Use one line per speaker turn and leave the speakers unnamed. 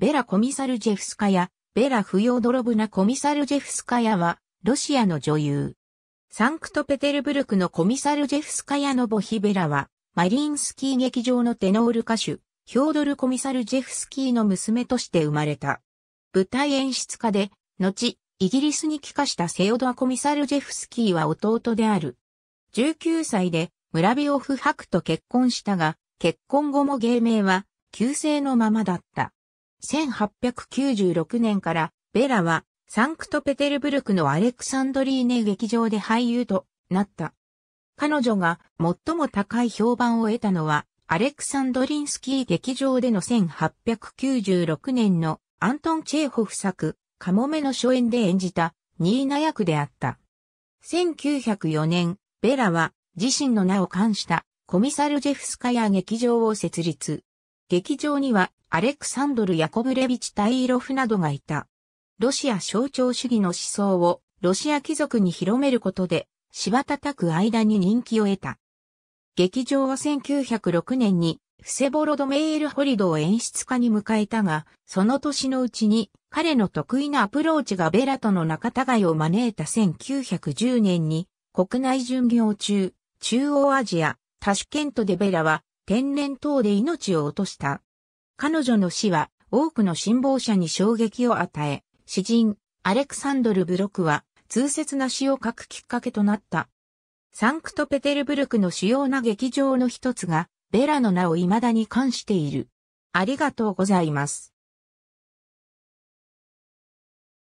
ベラ・コミサルジェフスカヤ、ベラ・フヨードロブナ・コミサルジェフスカヤは、ロシアの女優。サンクトペテルブルクのコミサルジェフスカヤのボヒベラは、マリンスキー劇場のテノール歌手、ヒョードル・コミサルジェフスキーの娘として生まれた。舞台演出家で、後、イギリスに帰化したセオドア・コミサルジェフスキーは弟である。19歳で、村ビオフ・ハクと結婚したが、結婚後も芸名は、旧姓のままだった。1896年からベラはサンクトペテルブルクのアレクサンドリーネ劇場で俳優となった。彼女が最も高い評判を得たのはアレクサンドリンスキー劇場での1896年のアントン・チェーホフ作カモメの初演で演じたニーナ役であった。1904年、ベラは自身の名を冠したコミサルジェフスカヤ劇場を設立。劇場にはアレクサンドル・ヤコブレビチ・タイーロフなどがいた。ロシア象徴主義の思想をロシア貴族に広めることで、た叩く間に人気を得た。劇場は1906年にフセボロドメール・ホリドを演出家に迎えたが、その年のうちに彼の得意なアプローチがベラとの仲違いを招いた1910年に国内巡業中、中央アジア、タシュケントでベラは天然痘で命を落とした。彼女の死は多くの辛抱者に衝撃を与え、詩人、アレクサンドル・ブロクは、通説な詩を書くきっかけとなった。サンクトペテルブルクの主要な劇場の一つが、ベラの名を未だに冠している。ありがとうございます。